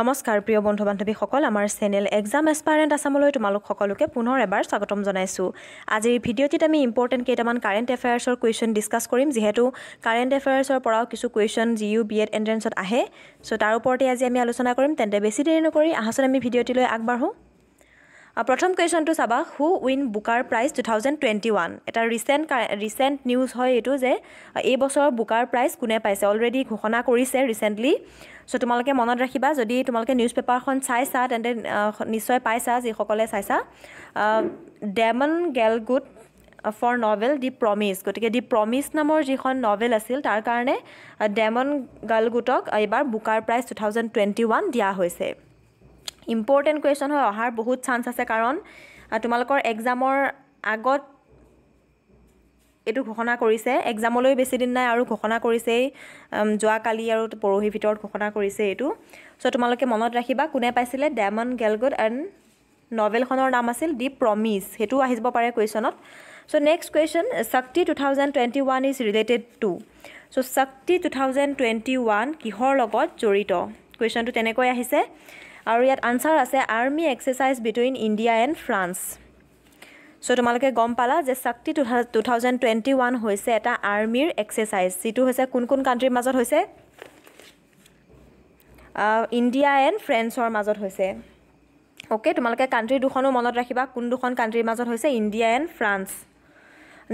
নমস্কাৰ প্ৰিয় বন্ধু বান্ধৱীসকল আমাৰ চেনেল এক্সাম এছপাৰেণ্ট আছামলৈ তোমালোক সকলোকে পুনৰ এবাৰ স্বাগতম জনাইছোঁ আজিৰ ভিডিঅ'টিত আমি ইম্পৰ্টেণ্ট কেইটামান কাৰেণ্ট এফেয়াৰ্ছৰ কুৱেশ্যন ডিছকাছ কৰিম যিহেতু কাৰেণ্ট এফেয়াৰ্ছৰ পৰাও কিছু question G U B Ed এণ্ট্ৰেঞ্চত আহে চ' তাৰ ওপৰতে আজি আমি আলোচনা কৰিম তেন্তে বেছি দেৰি নকৰি আহাচোন আমি ভিডিঅ'টিলৈ আগবাঢ়োঁ প্ৰথম কুৱেশ্যনটো চাবা who win booker prize two thousand twenty one এটা ৰিচেণ্ট ৰিচেণ্ট নিউজ হয় এইটো যে এই বছৰৰ বুকাৰ প্ৰাইজ কোনে পাইছে অলৰেডি ঘোষণা কৰিছে ৰিচেণ্টলি চ' তোমালোকে মনত ৰাখিবা যদি তোমালোকে নিউজ পেপাৰখন চাইছা তেন্তে নিশ্চয় পাইছা যিসকলে চাইছা Damon Galgut for novel the promise গতিকে দি প্ৰমিছ নামৰ যিখন নভেল আছিল তাৰ কাৰণে ডেমন গাৰ্লগুটক এইবাৰ booker prize two thousand twenty one দিয়া হৈছে ইম্পৰ্টেণ্ট কুৱেশ্যন হৈ অহাৰ বহুত চান্স আছে কাৰণ তোমালোকৰ এক্সামৰ আগত এইটো ঘোষণা কৰিছে এক্সামলৈ বেছিদিন নাই আৰু ঘোষণা কৰিছেই যোৱাকালি আৰু পৰহিৰ ভিতৰত ঘোষণা কৰিছে এইটো চ' তোমালোকে মনত ৰাখিবা কোনে পাইছিলে ডায়মন গেলগুড এণ্ড নভেলখনৰ নাম আছিল দি প্ৰমিজ সেইটোও আহিব পাৰে কুৱেশ্যনত so' next question Shakti two thousand twenty one is related to so' Shakti two thousand twenty one কিহৰ লগত জড়িত কুৱেশ্যনটো তেনেকৈ আহিছে আৰু ইয়াত আনচাৰ আছে army exercise between India and France so' তোমালোকে গম পালা যে Shakti two two thousand twenty one হৈছে এটা আৰ্মিৰ এক্সাৰচাইজ যিটো হৈছে কোন কোন কাণ্ট্ৰিৰ মাজত হৈছে ইণ্ডিয়া এণ্ড ফ্ৰেন্সৰ মাজত হৈছে অ'কে তোমালোকে কাণ্ট্ৰি দুখনো মনত ৰাখিবা কোন দুখন কাণ্ট্ৰিৰ মাজত হৈছে India and France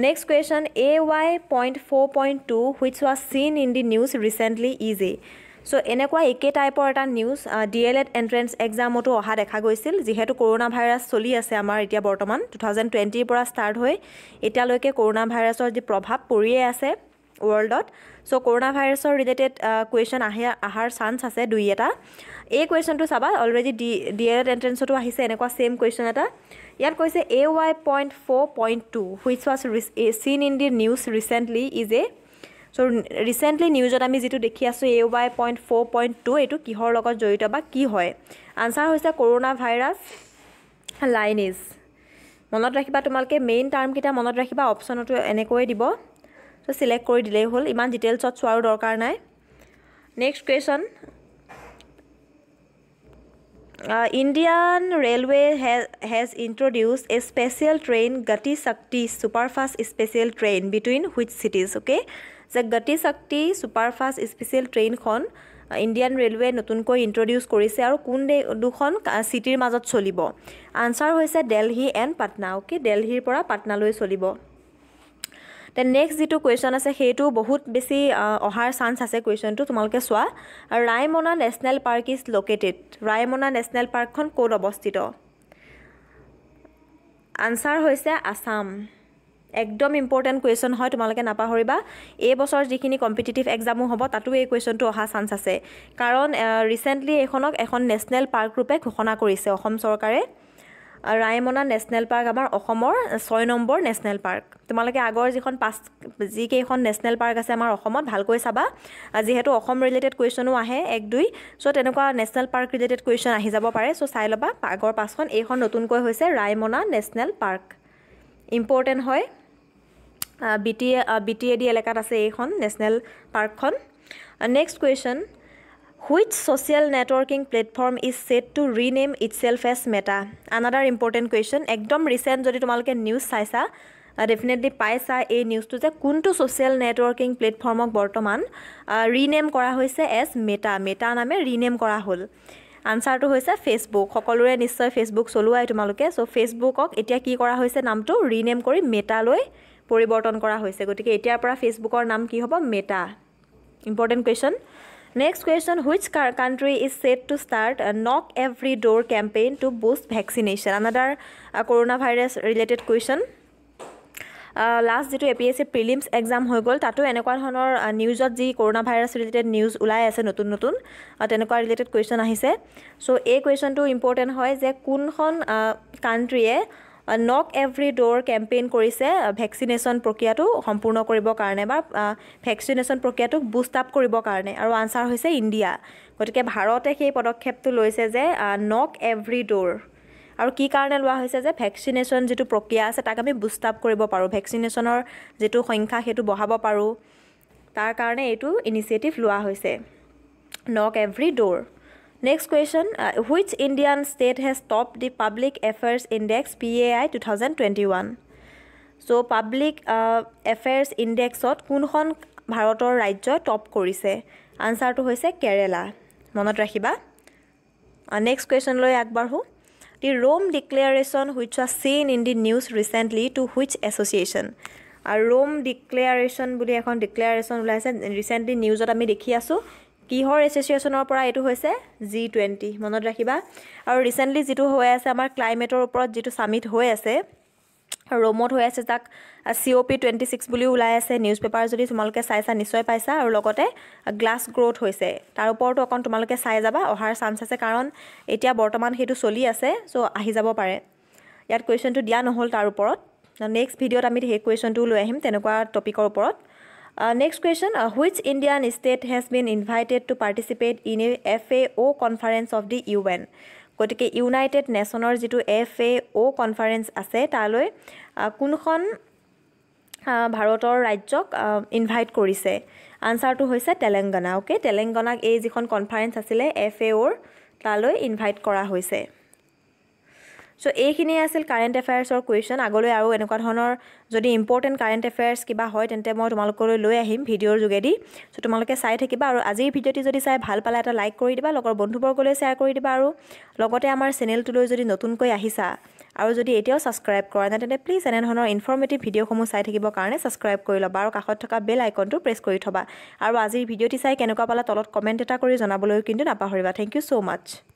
next question A Y point for point to which was seen in the news recently easy so' এনেকুৱা একে টাইপৰ এটা news D L Ed entrance এক্সামতো অহা দেখা গৈছিল যিহেতু কৰোণা ভাইৰাছ চলি আছে আমাৰ এতিয়া বৰ্তমান টু থাউজেণ্ড টুৱেণ্টিৰ পৰা ষ্টাৰ্ট হৈ এতিয়ালৈকে কৰোণা ভাইৰাছৰ যি প্ৰভাৱ পৰিয়ে আছে ৱৰ্ল্ডত চ' কৰোণা ভাইৰাছৰ ৰিলেটেড কুৱেশ্যন আহে অহাৰ চান্স আছে দুই এটা এই কুৱেশ্যনটো চাবা already D D L Ed এণ্ট্ৰেঞ্চতো আহিছে এনেকুৱা ছেম কুৱেশ্যন এটা ইয়াত কৈছে A Y point for point to which was rich seen in the news recently is A so' recently নিউজত আমি যিটো দেখি আছোঁ A Y point for point to এইটো কিহৰ লগত জড়িত বা কি হয় আনচাৰ হৈছে কৰোণা ভাইৰাছ লাইনিজ মনত ৰাখিবা তোমালোকে মেইন টাৰ্মকেইটা মনত ৰাখিবা অপশ্যনতো এনেকৈয়ে দিব চ' চিলেক্ট কৰি দিলেই হ'ল ইমান ডিটেইলছত চোৱাৰো দৰকাৰ নাই next question Indian railway has introduce a special train Gati Shakti superfast special train between which cities okay যে গতি শক্তি ছুপাৰফাষ্ট স্পেচিয়েল ট্ৰেইনখন ইণ্ডিয়ান ৰেলৱে নতুনকৈ ইণ্ট্ৰডিউচ কৰিছে আৰু কোন দে দুখন চিটিৰ মাজত চলিব আনচাৰ হৈছে দেলহি এণ্ড পাটনা অ'কে দেলহিৰ পৰা পাটনালৈ চলিব দেন নেক্সট যিটো কুৱেশ্যন আছে সেইটো বহুত বেছি অহাৰ চান্স আছে কুৱেশ্যনটো তোমালোকে চোৱা Raimona national park is located Raimona national পাৰ্কখন ক'ত অৱস্থিত আনচাৰ হৈছে আছাম একদম ইম্পৰ্টেণ্ট কুৱেশ্যন হয় তোমালোকে নাপাহৰিবা এই বছৰ যিখিনি কম্পিটিটিভ এক্সামো হ'ব তাতো এই কুৱেশ্যনটো অহা চান্স আছে কাৰণ ৰিচেণ্টলি এইখনক এখন নেশ্যনেল পাৰ্ক ৰূপে ঘোষণা কৰিছে অসম চৰকাৰে ৰায়মনা নেশ্যনেল পাৰ্ক আমাৰ অসমৰ ছয় নম্বৰ নেশ্যনেল পাৰ্ক তোমালোকে আগৰ যিখন পাঁচ যিকেইখন নেশ্যনেল পাৰ্ক আছে আমাৰ অসমত ভালকৈ চাবা যিহেতু অসম ৰিলেটেড কুৱেশ্যনো আহে এক দুই চ' তেনেকুৱা নেশ্যনেল পাৰ্ক ৰিলেটেড কুৱেশ্যন আহি যাব পাৰে চ' চাই ল'বা আগৰ পাঁচখন এইখন নতুনকৈ হৈছে ৰায়মনা নেশ্যনেল পাৰ্ক ইম্পৰ্টেণ্ট হয় B T B T A D এলেকাত আছে এইখন নেশ্যনেল পাৰ্কখন next question which social networking platform is set to rename itself as Meta another important question একদম ৰিচেণ্ট যদি তোমালোকে নিউজ চাইছা ডেফিনেটলি পাইছা এই নিউজটো যে কোনটো ছ'চিয়েল নেটৱৰ্কিং প্লেটফৰ্মক বৰ্তমান ৰিনেম কৰা হৈছে এজ মেটা মেটা নামে ৰিনেম কৰা হ'ল আনচাৰটো হৈছে ফেচবুক সকলোৰে নিশ্চয় ফেচবুক চলোৱাই তোমালোকে চ' ফেচবুকক এতিয়া কি কৰা হৈছে নামটো ৰিনেম কৰি মেটালৈ পৰিৱৰ্তন কৰা হৈছে গতিকে এতিয়াৰ পৰা ফেচবুকৰ নাম কি হ'ব Meta important question next question which country is set to start knock every door campaign to boost vaccination another corona virus related question last যিটো A P S C prelims exam হৈ গ'ল তাতো এনেকুৱা ধৰণৰ নিউজত uh, যি corona virus related news ওলাই আছে নতুন নতুন uh, তেনেকুৱা ৰিলেটেড কুৱেশ্যন আহিছে চ' এই কুৱেশ্যনটো ইম্পৰ্টেণ্ট হয় যে কোনখন কাণ্ট্ৰীয়ে uh, knock every door campaign কৰিছে ভেকচিনেশ্যন প্ৰক্ৰিয়াটো সম্পূৰ্ণ কৰিবৰ কাৰণে বা ভেকচিনেশ্যন প্ৰক্ৰিয়াটোক বুষ্ট আপ কৰিবৰ কাৰণে আৰু আনচাৰ হৈছে ইণ্ডিয়া গতিকে ভাৰতে সেই পদক্ষেপটো লৈছে যে নক এভৰি ড'ৰ আৰু কি কাৰণে লোৱা হৈছে যে ভেকচিনেশ্যন যিটো প্ৰক্ৰিয়া আছে তাক আমি বুষ্ট আপ কৰিব পাৰোঁ ভেকচিনেশ্যনৰ যিটো সংখ্যা সেইটো বঢ়াব পাৰোঁ তাৰ কাৰণে এইটো ইনিচিয়েটিভ লোৱা হৈছে knock every door Next question uh, Which Indian state has topped the Public Affairs Index PAI 2021? So, Public uh, Affairs Index ot kunhon Bharator Rajjo top korise? Answer to hoise Kerala. Monotrahiba. Uh, next question loy akbarhu. The Rome Declaration, which was seen in the news recently, to which association? A Rome Declaration, declaration recently news কিহৰ এছ'চিয়েশ্যনৰ পৰা এইটো হৈছে G twenty মনত ৰাখিবা আৰু recently যিটো হৈ আছে আমাৰ ক্লাইমেটৰ ওপৰত যিটো চামিট হৈ আছে ৰোমত হৈ আছে তাক C O' P twenty six বুলিও ওলাই আছে নিউজ পেপাৰ যদি তোমালোকে চাইছা নিশ্চয় পাইছা আৰু লগতে গ্লাছ গ্ৰ'থ হৈছে তাৰ ওপৰতো অকণ তোমালোকে চাই যাবা অহাৰ চান্স আছে কাৰণ এতিয়া বৰ্তমান সেইটো চলি আছে চ' আহি যাব পাৰে ইয়াত কুৱেশ্যনটো দিয়া নহ'ল তাৰ ওপৰত নেক্সট ভিডিঅ'ত আমি সেই কুৱেশ্যনটোও লৈ আহিম তেনেকুৱা টপিকৰ ওপৰত Uh, next question, uh, which Indian state has been invited to participate in a FAO conference of the UN? গতিকে ইউনাইটেড নেশ্যনৰ যিটো এফ এ অ' কনফাৰেন্স আছে তালৈ uh, কোনখন uh, ভাৰতৰ ৰাজ্যক ইনভাইট uh, কৰিছে আনচাৰটো হৈছে তেলেংগানা অ'কে তেলেংগানাক এই যিখন কনফাৰেন্স আছিলে এফ এ অ'ৰ তালৈ ইনভাইট কৰা হৈছে চ' এইখিনিয়ে আছিল কাৰেণ্ট এফেয়াৰ্ছৰ কুৱেশ্যন আগলৈ আৰু এনেকুৱা ধৰণৰ যদি ইম্পৰ্টেণ্ট কাৰেণ্ট এফেয়াৰ্ছ কিবা হয় তেন্তে মই তোমালোকলৈ লৈ আহিম ভিডিঅ'ৰ যোগেদি চ' তোমালোকে চাই থাকিবা আৰু আজিৰ ভিডিঅ'টি যদি চাই ভাল পালে এটা লাইক কৰি দিবা লগৰ বন্ধুবৰ্গলৈ শ্বেয়াৰ কৰি দিবা আৰু লগতে আমাৰ চেনেলটোলৈ যদি নতুনকৈ আহিছা আৰু যদি এতিয়াও ছাবস্ক্ৰাইব কৰা নাই তেন্তে প্লিজ এনেধৰণৰ ইনফৰ্মেটিভ ভিডিঅ'সমূহ চাই থাকিবৰ কাৰণে ছাবস্ক্ৰাইব কৰি ল'বা আৰু কাষত থকা বেল আইকনটো প্ৰেছ কৰি থবা আৰু আজিৰ ভিডিঅ'টি চাই কেনেকুৱা পালে তলত কমেণ্ট এটা কৰি জনাবলৈও কিন্তু নাপাহৰিবা থেংক ইউ ছ' মাছ